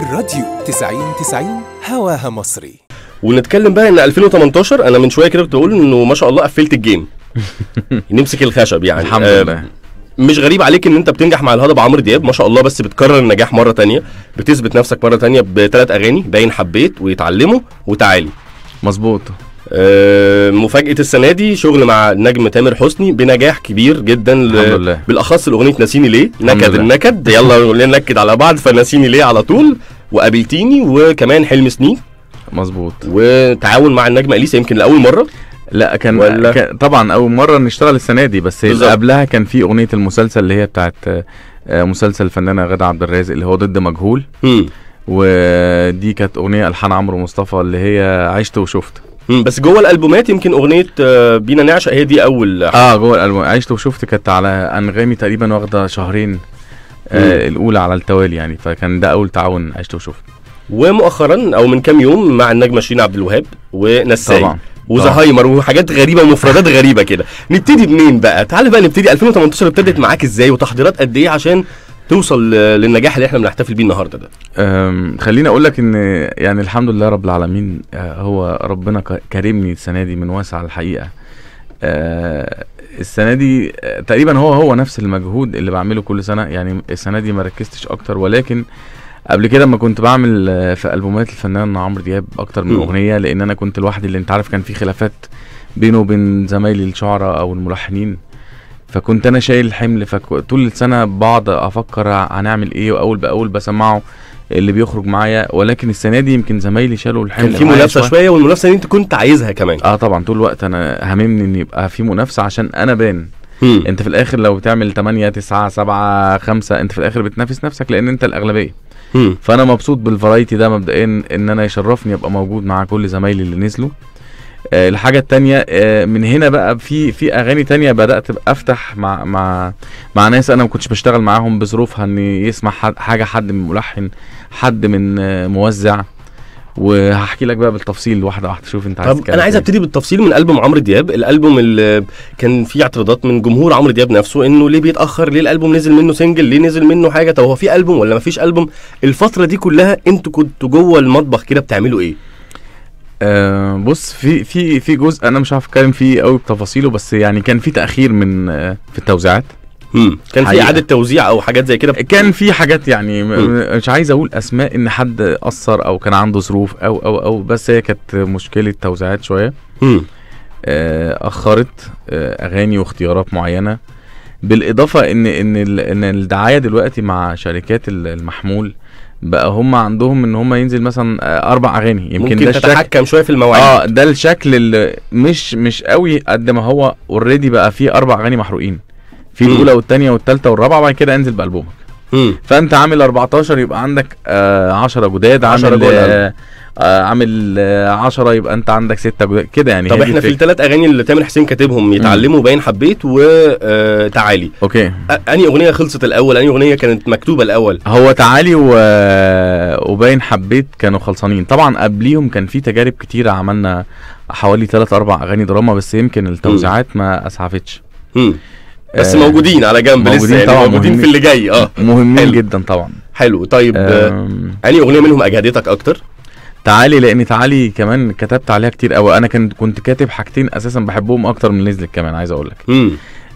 الراديو 90 90 هواها مصري ونتكلم بقى ان 2018 انا من شويه كده كنت بقول انه ما شاء الله قفلت الجيم نمسك الخشب يعني الحمد آه، لله آه مش غريب عليك ان انت بتنجح مع الهضبة عمرو دياب ما شاء الله بس بتكرر النجاح مره تانية بتثبت نفسك مره تانية بثلاث اغاني باين حبيت ويتعلموا وتعالي مظبوط آه، مفاجاه السنه دي شغل مع النجم تامر حسني بنجاح كبير جدا الحمد لله. بالاخص الاغنيه ناسيني ليه نكد النكد يلا ننكد على بعض فناسيني ليه على طول وقابلتيني وكمان حلم سنين مظبوط وتعاون مع النجمه اليسا يمكن لاول مره لا كان, ولا؟ كان طبعا اول مره نشتغل السنه دي بس بالزبط. قبلها كان في اغنيه المسلسل اللي هي بتاعت آه، مسلسل الفنانه غاده عبد الرازق اللي هو ضد مجهول م. ودي كانت اغنيه الحان عمرو مصطفى اللي هي عشت وشفت بس جوه الالبومات يمكن اغنيه آه، بينا نعشق هي دي اول حاجة. اه جوه الالبوم عشت وشفت كانت على انغامي تقريبا واخده شهرين آه الاولى على التوالي يعني فكان ده اول تعاون عشت وشفت ومؤخرا او من كام يوم مع النجمه شيرين عبد الوهاب ونساي طبعا وزهايمر وحاجات غريبه ومفردات غريبه كده نبتدي منين بقى تعال بقى نبتدي 2018 ابتدت معاك ازاي وتحضيرات قد ايه عشان توصل للنجاح اللي احنا بنحتفل بيه النهارده ده خليني اقول لك ان يعني الحمد لله رب العالمين آه، هو ربنا كرمني السنه دي من واسع الحقيقه آه، السنه دي آه، تقريبا هو هو نفس المجهود اللي بعمله كل سنه يعني السنه دي ما ركزتش اكتر ولكن قبل كده ما كنت بعمل في البومات الفنان عمرو دياب اكتر من اغنيه لان انا كنت لوحدي اللي انت عارف كان في خلافات بينه وبين زمايلي الشعراء او الملحنين فكنت انا شايل الحمل فطول السنه بقعد افكر هنعمل ايه واول باول بسمعه اللي بيخرج معايا ولكن السنه دي يمكن زمايلي شالوا الحمل كان في منافسه شويه والمنافسه اللي انت كنت عايزها كمان اه طبعا طول الوقت انا هممني ان يبقى في منافسه عشان انا بان انت في الاخر لو بتعمل 8 9 7 5 انت في الاخر بتنافس نفسك لان انت الاغلبيه فانا مبسوط بالفرايتي ده مبدئيا ان انا يشرفني ابقى موجود مع كل زمايلي اللي نزلوا آه الحاجه التانية آه من هنا بقى في في اغاني تانية بدات افتح مع مع مع ناس انا ما كنتش بشتغل معاهم بظروفها ان يسمع حد حاجه حد من ملحن حد من آه موزع وهحكي لك بقى بالتفصيل واحده واحده شوف انت عايز طب انا عايز إيه. ابتدي بالتفصيل من البوم عمرو دياب الالبوم اللي كان فيه اعتراضات من جمهور عمرو دياب نفسه انه ليه بيتاخر ليه الالبوم نزل منه سنجل ليه نزل منه حاجه طب هو في البوم ولا ما فيش البوم الفتره دي كلها انتوا كنتوا جوه المطبخ كده بتعملوا ايه أه بص في في في جزء انا مش عارف اتكلم فيه قوي بتفاصيله بس يعني كان في تاخير من أه في التوزيعات مم. كان في اعاده توزيع او حاجات زي كده كان في حاجات يعني مم. مش عايز اقول اسماء ان حد قصر او كان عنده ظروف او او او بس هي كانت مشكله توزيعات شويه آه اخرت آه اغاني واختيارات معينه بالاضافه ان ان ان الدعايه دلوقتي مع شركات المحمول بقى هم عندهم ان هم ينزل مثلا آه، اربع اغاني يمكن ممكن ده تتحكم شويه في المواعيد اه ده الشكل اللي مش مش قوي قد ما هو اوريدي بقى فيه اربع اغاني محروقين في الاولى والثانيه والثالثه والرابعه وبعد كده انزل بالبومك فانت عامل 14 يبقى عندك آه 10 جداد عامل 10 آه آه، عامل 10 آه، يبقى انت عندك 6 كده يعني طب احنا في الثلاث اغاني اللي تامر حسين كاتبهم يتعلموا باين حبيت وتعالي آه، اوكي انهي اغنيه خلصت الاول انهي اغنيه كانت مكتوبه الاول هو تعالي و... وباين حبيت كانوا خلصانين طبعا قبليهم كان في تجارب كتيره عملنا حوالي ثلاث اربع اغاني دراما بس يمكن التوزيعات ما اسعفتش مم. بس موجودين على جنب موجودين لسه يعني موجودين في اللي جاي اه مهمين حلو. جدا طبعا حلو طيب انهي اغنيه منهم اجهدتك اكتر تعالي لان تعالي كمان كتبت عليها كتير قوي انا كنت كنت كاتب حاجتين اساسا بحبهم اكتر من نزلت كمان عايز اقول لك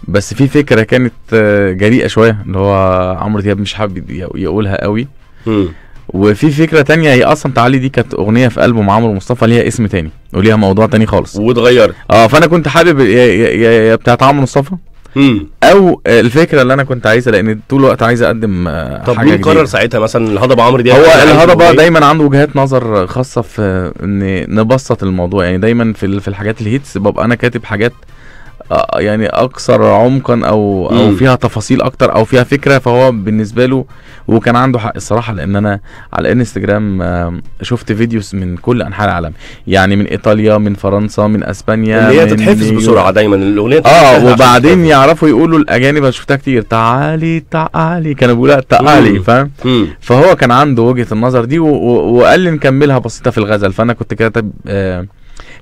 بس في فكره كانت آه، جريئه شويه اللي هو عمرو دياب مش حابب يقولها قوي وفي فكره تانية هي اصلا تعالي دي كانت اغنيه في البوم عمرو مصطفى ليها اسم تاني وليها موضوع تاني خالص واتغيرت اه فانا كنت حابب يا, يا, يا بتاعت عمرو مصطفى او الفكره اللي انا كنت عايزها لان طول الوقت عايز اقدم آه، طب مين قرر ساعتها مثلا الهضبه عمرو دياب هو يعني الهضبه إيه؟ دايما عنده وجهات نظر خاصه في ان نبسط الموضوع يعني دايما في في الحاجات الهيتس ببقى انا كاتب حاجات آه، يعني اكثر عمقا او او مم. فيها تفاصيل اكتر او فيها فكره فهو بالنسبه له وكان عنده حق الصراحه لان انا على الانستجرام شفت فيديوز من كل انحاء العالم يعني من ايطاليا من فرنسا من اسبانيا اللي هي تتحفظ بسرعه دايما الاغنيه اه وبعدين يعرفوا يقولوا الاجانب انا شفتها كتير تعالي تعالي كانوا بيقولوا تعالي فاهم فهو كان عنده وجهه النظر دي وقال لي نكملها بسيطه في الغزل فانا كنت كاتب آه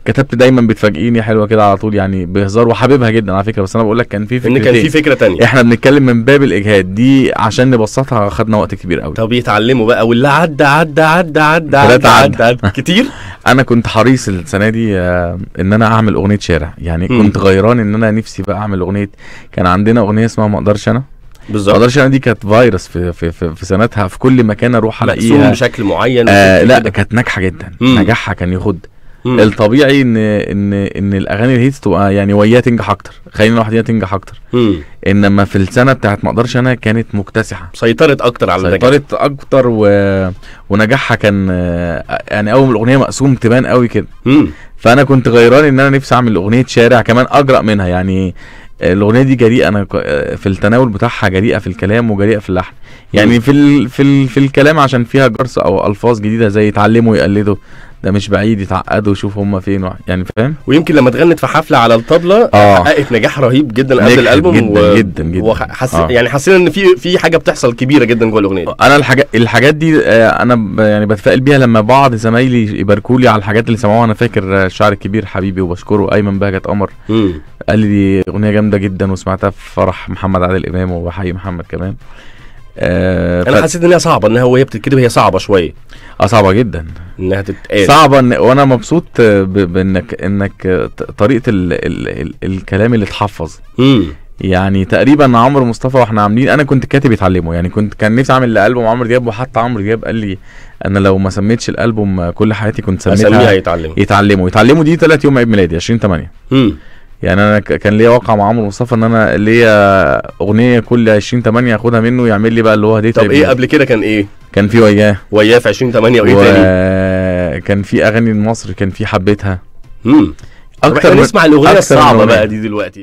كتبت دايما بتفاجئيني حلوه كده على طول يعني بهزار وحاببها جدا على فكره بس انا بقول لك كان في فكره ان كان في فكره تانية احنا بنتكلم من باب الاجهاد دي عشان نبسطها خدنا وقت كبير قوي طب يتعلموا بقى واللي عدى عدى عدى عدى عدى عدى كتير انا كنت حريص السنه دي آه، ان انا اعمل اغنيه شارع يعني م. كنت غيران ان انا نفسي بقى اعمل اغنيه كان عندنا اغنيه اسمها ما اقدرش انا بالظبط مقدرش انا دي كانت فيروس في في في, في سنتها في كل مكان اروح الاقيها بشكل معين آه لا كانت ناجحه جدا مم. نجاحها كان يخد مم. الطبيعي ان ان ان الاغاني الهيتس تبقى يعني وياه تنجح اكتر خلينا لوحديها تنجح اكتر مم. انما في السنه بتاعت ما اقدرش انا كانت مكتسحه سيطرت اكتر على النجاح سيطرت اكتر و... ونجاحها كان يعني اول الاغنيه مقسوم تبان قوي كده فانا كنت غيران ان انا نفسي اعمل اغنيه شارع كمان اجرأ منها يعني الاغنيه دي جريئه انا في التناول بتاعها جريئه في الكلام وجريئه في اللحن يعني في ال في ال في الكلام عشان فيها جرس او الفاظ جديده زي يتعلموا يقلدوا ده مش بعيد يتعقدوا ويشوفوا هم فين يعني فاهم ويمكن لما اتغنت في حفله على الطبله آه. حققت نجاح رهيب جدا قبل الالبوم جدا و... جدا جدا وحس... آه. يعني حسينا ان في في حاجه بتحصل كبيره جدا جوه الاغنيه آه، انا الحاجات الحاجات دي آه، انا يعني بتفائل بيها لما بعض زمايلي يباركوا لي على الحاجات اللي سمعوها انا فاكر الشاعر الكبير حبيبي وبشكره ايمن بهجت قمر قال لي اغنيه جامده جدا وسمعتها في فرح محمد عادل امام وحي محمد كمان آه انا حسيت انها صعبه انها وهي بتتكتب هي صعبه شويه اه صعبه جدا انها تتقال صعبه إن وانا مبسوط بانك انك طريقه ال ال ال الكلام اللي اتحفظ يعني تقريبا عمرو مصطفى واحنا عاملين انا كنت كاتب يتعلمه يعني كنت كان نفسي اعمل الالبوم عمرو دياب وحتى عمرو دياب قال لي انا لو ما سميتش الالبوم كل حياتي كنت سميتها يتعلمه يتعلمه يتعلمه دي ثلاث يوم عيد ميلادي 20 8 امم يعني انا كان ليا واقع مع عمرو مصطفى ان انا ليا اغنيه كل 20 8 اخدها منه يعمل لي بقى اللي هو هديت طب ايه قبل كده كان ايه؟ كان في وياه وياه في 20 8 وايه و... تاني؟ كان في اغاني مصر كان في حبيتها امم اكتر نسمع الاغنيه الصعبه بقى دي دلوقتي